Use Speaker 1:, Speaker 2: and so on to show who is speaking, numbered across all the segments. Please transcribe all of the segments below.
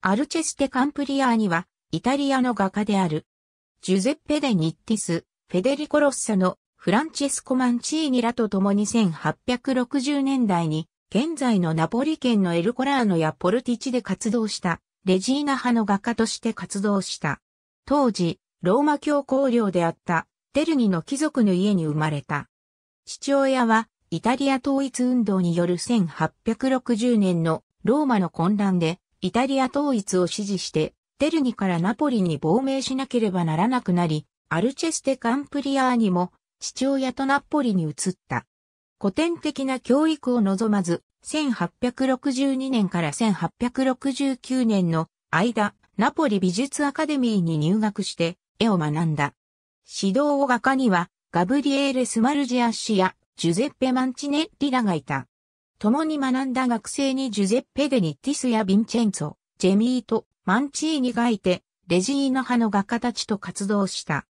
Speaker 1: アルチェステ・カンプリアーニは、イタリアの画家である。ジュゼッペ・デ・ニッティス、フェデリコ・ロッサの、フランチェスコ・マンチーニらと共に1860年代に、現在のナポリ県のエルコラーノやポルティチで活動した、レジーナ派の画家として活動した。当時、ローマ教皇領であった、テルニの貴族の家に生まれた。父親は、イタリア統一運動による1860年のローマの混乱でイタリア統一を支持して、テルニからナポリに亡命しなければならなくなり、アルチェステ・カンプリアーニも父親とナポリに移った。古典的な教育を望まず、1862年から1869年の間、ナポリ美術アカデミーに入学して絵を学んだ。指導を画家にはガブリエーレ・スマルジア氏やジュゼッペ・マンチネッリラがいた。共に学んだ学生にジュゼッペ・デ・ニッティスやヴィンチェンツォ、ジェミート、マンチーニがいて、レジーナ派の画家たちと活動した。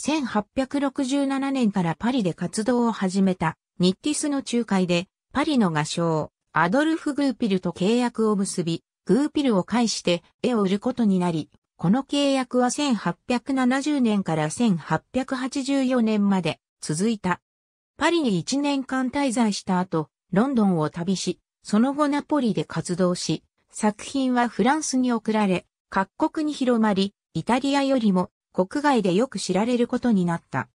Speaker 1: 1867年からパリで活動を始めた、ニッティスの仲介で、パリの画商、アドルフ・グーピルと契約を結び、グーピルを介して絵を売ることになり、この契約は1870年から1884年まで続いた。パリに1年間滞在した後、ロンドンを旅し、その後ナポリで活動し、作品はフランスに送られ、各国に広まり、イタリアよりも国外でよく知られることになった。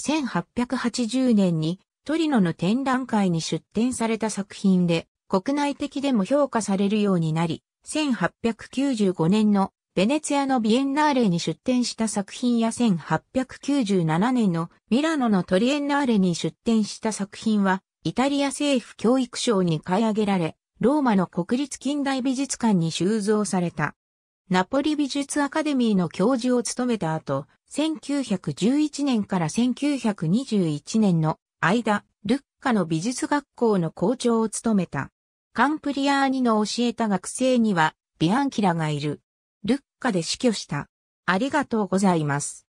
Speaker 1: 1880年にトリノの展覧会に出展された作品で、国内的でも評価されるようになり、1895年のベネツィアのビエンナーレに出展した作品や1897年のミラノのトリエンナーレに出展した作品はイタリア政府教育省に買い上げられ、ローマの国立近代美術館に収蔵された。ナポリ美術アカデミーの教授を務めた後、1911年から1921年の間、ルッカの美術学校の校長を務めた。カンプリアーニの教えた学生には、ビアンキラがいる。ルッカで死去した。ありがとうございます。